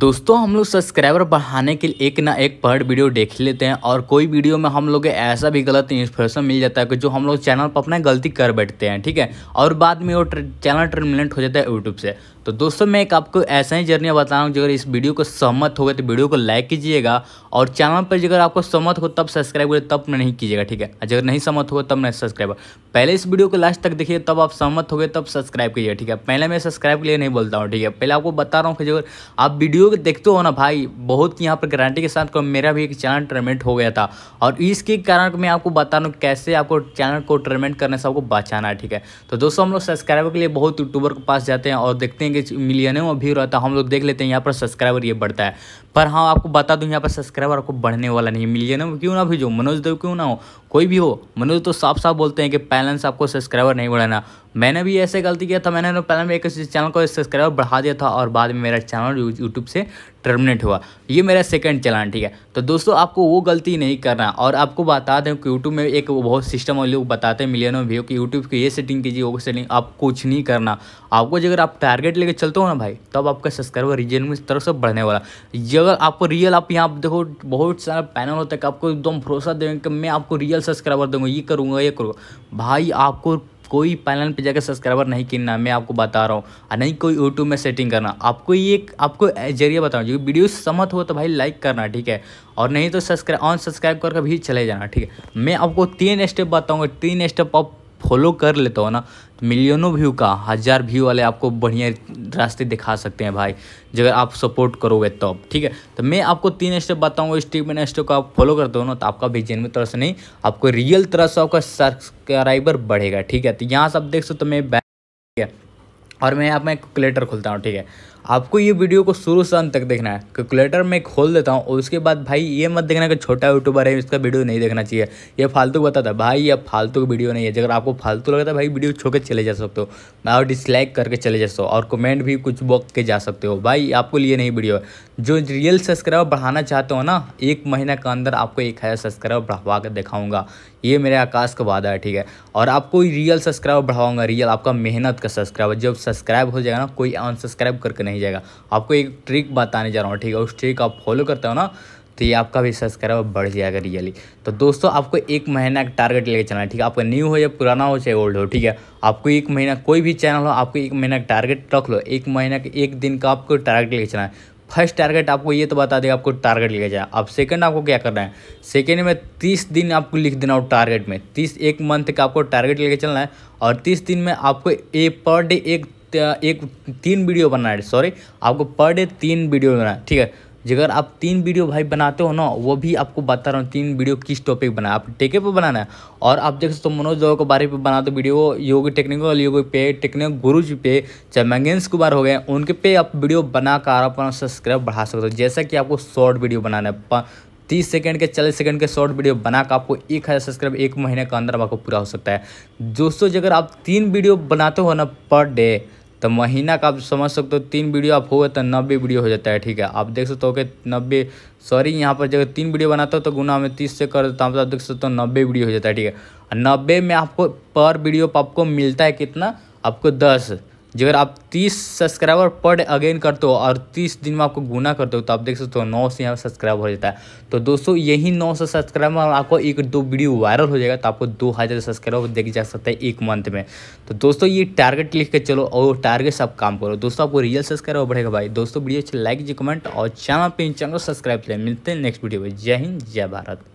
दोस्तों हम लोग सब्सक्राइबर बढ़ाने के लिए एक ना एक पर्ड वीडियो देख लेते हैं और कोई वीडियो में हम लोग ऐसा भी गलत इन्फॉर्मेशन मिल जाता है कि जो हम लोग चैनल पर अपना गलती कर बैठते हैं ठीक है और बाद में वो चैनल टर्मिनेट हो जाता है यूट्यूब से तो दोस्तों मैं एक आपको ऐसा ही जर्नी बता रहा हूँ अगर इस वीडियो को सहमत हो गए तो वीडियो को लाइक कीजिएगा और चैनल पर जगह आपको सहमत हो तब सब्सक्राइब करें तब नहीं कीजिएगा ठीक है अगर नहीं सहमत हो तब नहीं सब्सक्राइब पहले इस वीडियो को लास्ट तक देखिए तब आप सहमत हो गए तब सब्सक्राइब कीजिए ठीक है पहले मैं सब्सक्राइब के लिए नहीं बोलता हूँ ठीक है पहले आपको बता रहा हूँ कि अगर आप वीडियो देखते हो ना भाई बहुत यहाँ पर गारंटी के साथ मेरा भी एक चैनल टर्मेंट हो गया था और इसके कारण मैं आपको बता रहा हूँ कैसे आपको चैनल को टर्मेंट करने से आपको बचाना है ठीक है तो दोस्तों हम लोग सब्सक्राइबर के लिए बहुत यूट्यूबर के पास जाते हैं और देखते हैं जाएंगे मिलियनों में व्यू रहता है हम लोग देख लेते हैं यहाँ पर सब्सक्राइबर ये बढ़ता है पर हाँ आपको बता दूँ यहाँ पर सब्सक्राइबर आपको बढ़ने वाला नहीं मिलियन क्यों ना भेजो मनोज देव क्यों ना हो कोई भी हो मनोज तो साफ साफ बोलते हैं कि से आपको सब्सक्राइबर नहीं बढ़ाना मैंने भी ऐसे गलती किया था मैंने पहले में एक चैनल को सब्सक्राइबर बढ़ा दिया था और बाद में मेरा चैनल यूट्यूब से टर्मिनेट हुआ ये मेरा सेकंड चैनल ठीक है तो दोस्तों आपको वो गलती नहीं करना और आपको बता दें कि यूट्यूब में एक बहुत सिस्टम वाले लोग बताते हैं मिलियनों व्यू कि यूट्यूब की ये सेटिंग कीजिए वो सेटिंग आप कुछ नहीं करना आपको जब आप टारगेट लेकर चलते हो ना भाई तब आपका सब्सक्राइबर रीजन में तरफ से बढ़ने वाला जब आपको रियल आप यहाँ देखो बहुत सारा पैनल होता है कि आपको एकदम भरोसा देंगे कि मैं आपको रियल चैनल सब्सक्राइबर दूंगा ये करूँगा ये करूँगा भाई आपको कोई पैनल पे जाकर सब्सक्राइबर नहीं किनना मैं आपको बता रहा हूँ और नहीं कोई यूट्यूब में सेटिंग करना आपको ये आपको जरिया बता रहा हूँ जो वीडियो समत हो तो भाई लाइक करना ठीक है और नहीं तो सब्सक्राइब ऑन सब्सक्राइब करके भी चले जाना ठीक है मैं आपको तीन स्टेप बताऊँगा तीन स्टेप आप फॉलो कर लेते हो ना तो मिलियनों व्यू का हज़ार व्यू वाले आपको बढ़िया रास्ते दिखा सकते हैं भाई जब आप सपोर्ट करोगे तो, ठीक है तो मैं आपको तीन स्टेप बताऊंगा स्टेप मैंने स्टेप को आप फॉलो करते हो ना तो आपका भी जेनविन तरह से नहीं आपको रियल तरह से आपका सब्सक्राइबर बढ़ेगा ठीक है तो यहाँ से आप देख सकते हो तो मैं बैठ है और मैं आप मैं कैलेटर खोलता हूँ ठीक है आपको ये वीडियो को शुरू से अंत तक देखना है कैलकुलेटर मैं खोल देता हूँ और उसके बाद भाई ये मत देखना कि छोटा यूट्यूबर है इसका वीडियो नहीं देखना चाहिए ये फालतू बताता है भाई ये फालतू वीडियो नहीं है अगर आपको फालतू लगता है भाई वीडियो छोड़ चले जा सकते हो और डिसलाइक करके चले जा सकते हो और कमेंट भी कुछ बोक के जा सकते हो भाई आपको लिए नहीं वीडियो जो रियल सब्सक्राइबर बढ़ाना चाहते हो ना एक महीना के अंदर आपको एक हज़ार सब्सक्राइबर बढ़वा कर दिखाऊंगा ये मेरे आकाश का वादा है ठीक है और आपको रियल सब्सक्राइबर बढ़ाऊंगा रियल आपका मेहनत का सब्सक्राइबर जब सब्सक्राइब हो जाएगा ना कोई अनसब्सक्राइब करके नहीं नहीं जाएगा आपको एक ट्रिक बताने जा रहा हूँ ठीक है उस ट्रिक आप फॉलो करते हो ना तो ये आपका भी सब्सक्राइब बढ़ जाएगा रियली तो दोस्तों आपको एक महीना का टारगेट लेके चलना है ठीक है आपका न्यू हो या पुराना हो चाहे ओल्ड हो ठीक है आपको एक महीना कोई भी चैनल हो आपको एक महीना का टारगेट रख लो एक महीना के एक दिन का आपको टारगेट लेके चलना है फर्स्ट टारगेट आपको ये तो बता देगा आपको टारगेट लेके जाए अब सेकंड आपको क्या करना है सेकंड में तीस दिन आपको लिख देना हो टारगेट में तीस एक मंथ का आपको टारगेट लेके चलना है और तीस दिन में आपको ए पर डे एक एक तीन वीडियो बनाना है सॉरी आपको पर डे तीन वीडियो बनाना है ठीक है जगह आप तीन वीडियो भाई बनाते हो ना वो भी आपको बता रहा हूँ तीन वीडियो किस टॉपिक बनाए आप टेके पे बनाना है और आप देख सकते हो तो मनोज दवा के बारे में बनाते वीडियो योग टेक्निकल योग पे टेक्निकल गुरु जी पे चाहे मंगेश कुमार हो गए उनके पे आप वीडियो बना कर अपना सब्सक्राइब बढ़ा सकते हो जैसा कि आपको शॉर्ट वीडियो बनाना है तीस सेकंड के चालीस सेकंड के शॉर्ट वीडियो बना कर आपको एक हज़ार सब्सक्राइब एक महीने के अंदर आपको पूरा हो सकता है दोस्तों जगह आप तीन वीडियो बनाते हो ना पर डे तो महीना का आप समझ सकते हो तीन वीडियो आप हो तो नब्बे वीडियो हो जाता है ठीक है आप देख सकते हो कि नब्बे सॉरी यहाँ पर जब तीन वीडियो बनाता हो तो गुना में तीस से कर देता हूँ तो आप देख सकते हो नब्बे वीडियो हो जाता है ठीक है नब्बे में आपको पर वीडियो पर आपको मिलता है कितना आपको दस जब आप 30 सब्सक्राइबर पर अगेन करते हो और 30 दिन में आपको गुना करते हो तो आप देख सकते हो नौ सौ यहाँ सब्सक्राइब हो जाता है तो दोस्तों यही नौ सौ सब्सक्राइबर में आपको एक दो वीडियो वायरल हो जाएगा तो आपको दो हज़ार सब्सक्राइबर देख जा सकता है एक मंथ में तो दोस्तों ये टारगेट लिख के चलो और टारगेट से आप काम करो दोस्तों आपको रियल सब्सक्राइबर बढ़ेगा भाई दोस्तों वीडियो अच्छी लाइक जी कमेंट और चैनल पर चैनल सब्सक्राइब करें मिलते हैं नेक्स्ट वीडियो में जय हिंद जय भारत